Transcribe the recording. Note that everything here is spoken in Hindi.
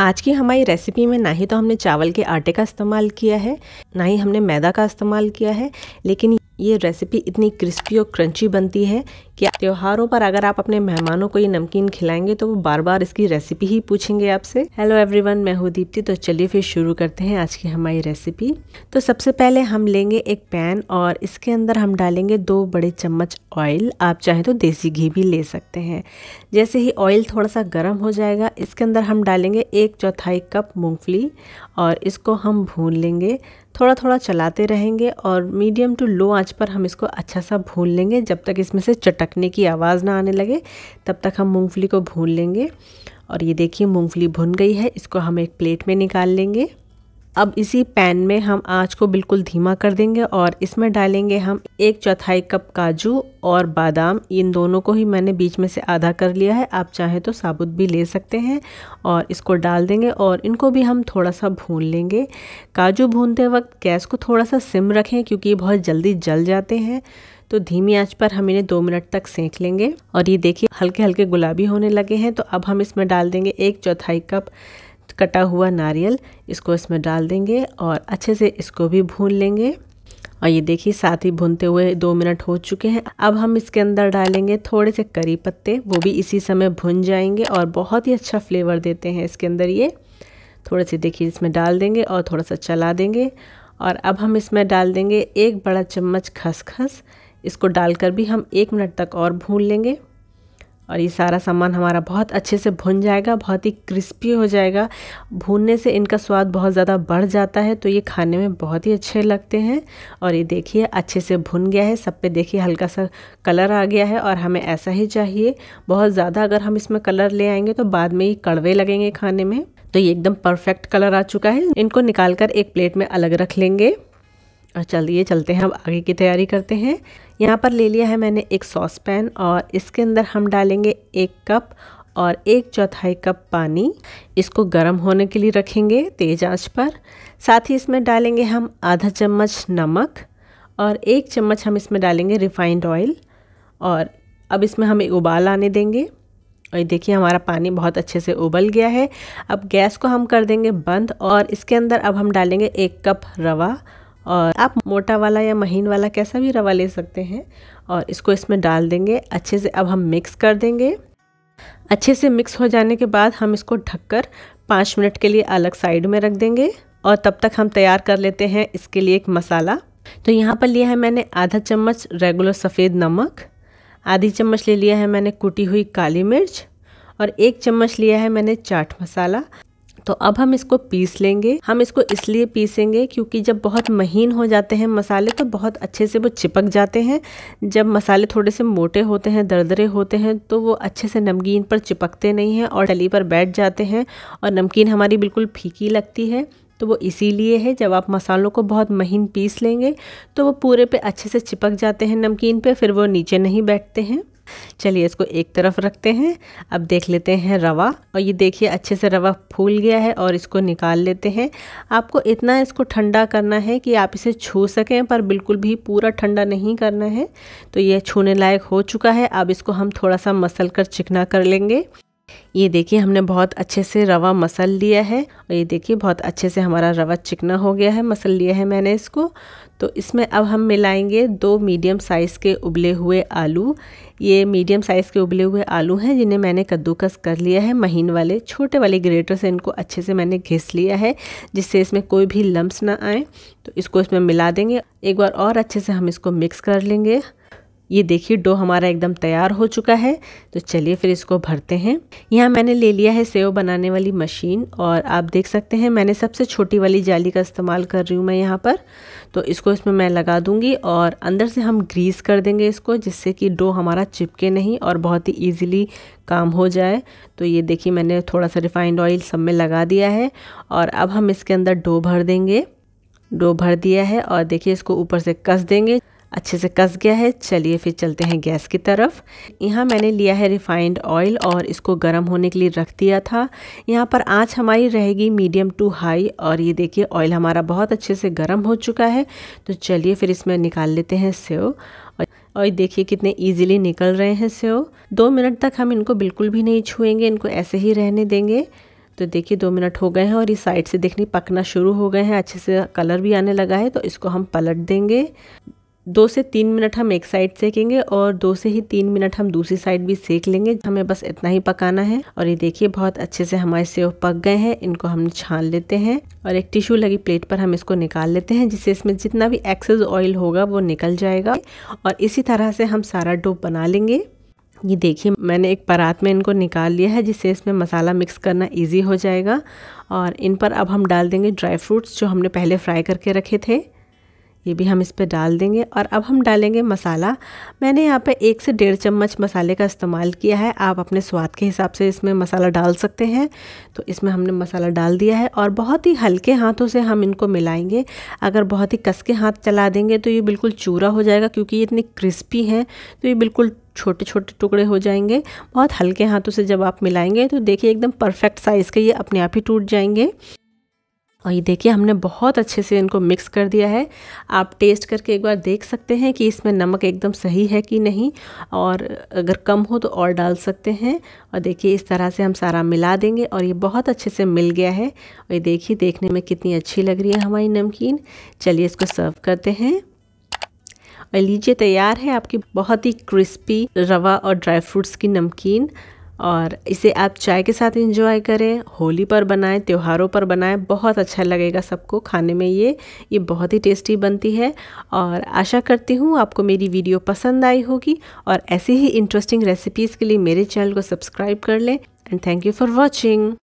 आज की हमारी रेसिपी में ना ही तो हमने चावल के आटे का इस्तेमाल किया है ना ही हमने मैदा का इस्तेमाल किया है लेकिन ये रेसिपी इतनी क्रिस्पी और क्रंची बनती है कि त्योहारों पर अगर आप अपने मेहमानों को ये नमकीन खिलाएंगे तो वो बार बार इसकी रेसिपी ही पूछेंगे आपसे हेलो एवरीवन मैं हूँ दीप्ति तो चलिए फिर शुरू करते हैं आज की हमारी रेसिपी तो सबसे पहले हम लेंगे एक पैन और इसके अंदर हम डालेंगे दो बड़े चम्मच ऑयल आप चाहें तो देसी घी भी ले सकते हैं जैसे ही ऑयल थोड़ा सा गर्म हो जाएगा इसके अंदर हम डालेंगे एक चौथाई कप मूँगफली और इसको हम भून लेंगे थोड़ा थोड़ा चलाते रहेंगे और मीडियम टू लो आंच पर हम इसको अच्छा सा भून लेंगे जब तक इसमें से चटकने की आवाज़ ना आने लगे तब तक हम मूँगफली को भून लेंगे और ये देखिए मूँगफली भुन गई है इसको हम एक प्लेट में निकाल लेंगे अब इसी पैन में हम आँच को बिल्कुल धीमा कर देंगे और इसमें डालेंगे हम एक चौथाई कप काजू और बादाम इन दोनों को ही मैंने बीच में से आधा कर लिया है आप चाहें तो साबुत भी ले सकते हैं और इसको डाल देंगे और इनको भी हम थोड़ा सा भून लेंगे काजू भूनते वक्त गैस को थोड़ा सा सिम रखें क्योंकि ये बहुत जल्दी जल जाते हैं तो धीमी आंच पर हम इन्हें दो मिनट तक सेंक लेंगे और ये देखिए हल्के हल्के गुलाबी होने लगे हैं तो अब हम इसमें डाल देंगे एक चौथाई कप कटा हुआ नारियल इसको इसमें डाल देंगे और अच्छे से इसको भी भून लेंगे और ये देखिए साथ ही भूनते हुए दो मिनट हो चुके हैं अब हम इसके अंदर डालेंगे थोड़े से करी पत्ते वो भी इसी समय भुन जाएंगे और बहुत ही अच्छा फ्लेवर देते हैं इसके अंदर ये थोड़े से देखिए इसमें डाल देंगे और थोड़ा सा चला देंगे और अब हम इसमें डाल देंगे एक बड़ा चम्मच खसखस इसको डालकर भी हम एक मिनट तक और भून लेंगे और ये सारा सामान हमारा बहुत अच्छे से भुन जाएगा बहुत ही क्रिस्पी हो जाएगा भूनने से इनका स्वाद बहुत ज़्यादा बढ़ जाता है तो ये खाने में बहुत ही अच्छे लगते हैं और ये देखिए अच्छे से भुन गया है सब पे देखिए हल्का सा कलर आ गया है और हमें ऐसा ही चाहिए बहुत ज़्यादा अगर हम इसमें कलर ले आएंगे तो बाद में ये कड़वे लगेंगे खाने में तो ये एकदम परफेक्ट कलर आ चुका है इनको निकाल कर एक प्लेट में अलग रख लेंगे और चलिए चलते हैं अब आगे की तैयारी करते हैं यहाँ पर ले लिया है मैंने एक सॉस पैन और इसके अंदर हम डालेंगे एक कप और एक चौथाई कप पानी इसको गर्म होने के लिए रखेंगे तेज आंच पर साथ ही इसमें डालेंगे हम आधा चम्मच नमक और एक चम्मच हम इसमें डालेंगे रिफाइंड ऑयल और अब इसमें हम उबाल आने देंगे और देखिए हमारा पानी बहुत अच्छे से उबल गया है अब गैस को हम कर देंगे बंद और इसके अंदर अब हम डालेंगे एक कप रवा और आप मोटा वाला या महीन वाला कैसा भी रवा ले सकते हैं और इसको इसमें डाल देंगे अच्छे से अब हम मिक्स कर देंगे अच्छे से मिक्स हो जाने के बाद हम इसको ढककर पाँच मिनट के लिए अलग साइड में रख देंगे और तब तक हम तैयार कर लेते हैं इसके लिए एक मसाला तो यहाँ पर लिया है मैंने आधा चम्मच रेगुलर सफ़ेद नमक आधी चम्मच ले लिया है मैंने कुटी हुई काली मिर्च और एक चम्मच लिया है मैंने चाट मसाला तो अब हम इसको पीस लेंगे हम इसको इसलिए पीसेंगे क्योंकि जब बहुत महीन हो जाते हैं मसाले तो बहुत अच्छे से वो चिपक जाते हैं जब मसाले थोड़े से मोटे होते हैं दरदरे होते हैं तो वो अच्छे से नमकीन पर चिपकते नहीं हैं और डली पर बैठ जाते हैं और नमकीन हमारी बिल्कुल फीकी लगती है तो वो इसीलिए है जब आप मसालों को बहुत महीन पीस लेंगे तो वो पूरे पे अच्छे से चिपक जाते हैं नमकीन पे फिर वो नीचे नहीं बैठते हैं चलिए इसको एक तरफ रखते हैं अब देख लेते हैं रवा और ये देखिए अच्छे से रवा फूल गया है और इसको निकाल लेते हैं आपको इतना इसको ठंडा करना है कि आप इसे छू सकें पर बिल्कुल भी पूरा ठंडा नहीं करना है तो ये छूने लायक हो चुका है अब इसको हम थोड़ा सा मसल कर चिकना कर लेंगे ये देखिए हमने बहुत अच्छे से रवा मसल लिया है और ये देखिए बहुत अच्छे से हमारा रवा चिकना हो गया है मसल लिया है मैंने इसको तो इसमें अब हम मिलाएंगे दो मीडियम साइज़ के उबले हुए आलू ये मीडियम साइज़ के उबले हुए आलू हैं जिन्हें मैंने कद्दूकस कर लिया है महीन वाले छोटे वाले ग्रेटर से इनको अच्छे से मैंने घिस लिया है जिससे इसमें कोई भी लम्ब ना आए तो इसको इसमें मिला देंगे एक बार और अच्छे से हम इसको मिक्स कर लेंगे ये देखिए डो हमारा एकदम तैयार हो चुका है तो चलिए फिर इसको भरते हैं यहाँ मैंने ले लिया है सेव बनाने वाली मशीन और आप देख सकते हैं मैंने सबसे छोटी वाली जाली का इस्तेमाल कर रही हूँ मैं यहाँ पर तो इसको इसमें मैं लगा दूँगी और अंदर से हम ग्रीस कर देंगे इसको जिससे कि डो हमारा चिपके नहीं और बहुत ही ईजिली काम हो जाए तो ये देखिए मैंने थोड़ा सा रिफाइंड ऑयल सब में लगा दिया है और अब हम इसके अंदर डो भर देंगे डो भर दिया है और देखिए इसको ऊपर से कस देंगे अच्छे से कस गया है चलिए फिर चलते हैं गैस की तरफ यहाँ मैंने लिया है रिफाइंड ऑयल और इसको गर्म होने के लिए रख दिया था यहाँ पर आँच हमारी रहेगी मीडियम टू हाई और ये देखिए ऑयल हमारा बहुत अच्छे से गर्म हो चुका है तो चलिए फिर इसमें निकाल लेते हैं सेव और देखिए कितने इजीली निकल रहे हैं सेव दो मिनट तक हम इनको बिल्कुल भी नहीं छुएंगे इनको ऐसे ही रहने देंगे तो देखिए दो मिनट हो गए हैं और ये साइड से देखने पकना शुरू हो गए हैं अच्छे से कलर भी आने लगा है तो इसको हम पलट देंगे दो से तीन मिनट हम एक साइड सेकेंगे और दो से ही तीन मिनट हम दूसरी साइड भी सेक लेंगे हमें बस इतना ही पकाना है और ये देखिए बहुत अच्छे से हमारे सेव पक गए हैं इनको हम छान लेते हैं और एक टिश्यू लगी प्लेट पर हम इसको निकाल लेते हैं जिससे इसमें जितना भी एक्सेस ऑयल होगा वो निकल जाएगा और इसी तरह से हम सारा डो बना लेंगे ये देखिए मैंने एक परात में इनको निकाल लिया है जिससे इसमें मसाला मिक्स करना ईजी हो जाएगा और इन पर अब हम डाल देंगे ड्राई फ्रूट्स जो हमने पहले फ्राई करके रखे थे ये भी हम इस पर डाल देंगे और अब हम डालेंगे मसाला मैंने यहाँ पे एक से डेढ़ चम्मच मसाले का इस्तेमाल किया है आप अपने स्वाद के हिसाब से इसमें मसाला डाल सकते हैं तो इसमें हमने मसाला डाल दिया है और बहुत ही हल्के हाथों से हम इनको मिलाएंगे अगर बहुत ही कस के हाथ चला देंगे तो ये बिल्कुल चूरा हो जाएगा क्योंकि ये इतनी क्रिस्पी हैं तो ये बिल्कुल छोटे छोटे टुकड़े हो जाएंगे बहुत हल्के हाथों से जब आप मिलाएंगे तो देखिए एकदम परफेक्ट साइज़ के ये अपने आप ही टूट जाएंगे और ये देखिए हमने बहुत अच्छे से इनको मिक्स कर दिया है आप टेस्ट करके एक बार देख सकते हैं कि इसमें नमक एकदम सही है कि नहीं और अगर कम हो तो और डाल सकते हैं और देखिए इस तरह से हम सारा मिला देंगे और ये बहुत अच्छे से मिल गया है और ये देखिए देखने में कितनी अच्छी लग रही है हमारी नमकीन चलिए इसको सर्व करते हैं और लीजिए तैयार है आपकी बहुत ही क्रिस्पी रवा और ड्राई फ्रूट्स की नमकीन और इसे आप चाय के साथ इंजॉय करें होली पर बनाएं त्योहारों पर बनाएं बहुत अच्छा लगेगा सबको खाने में ये ये बहुत ही टेस्टी बनती है और आशा करती हूँ आपको मेरी वीडियो पसंद आई होगी और ऐसी ही इंटरेस्टिंग रेसिपीज़ के लिए मेरे चैनल को सब्सक्राइब कर लें and thank you for watching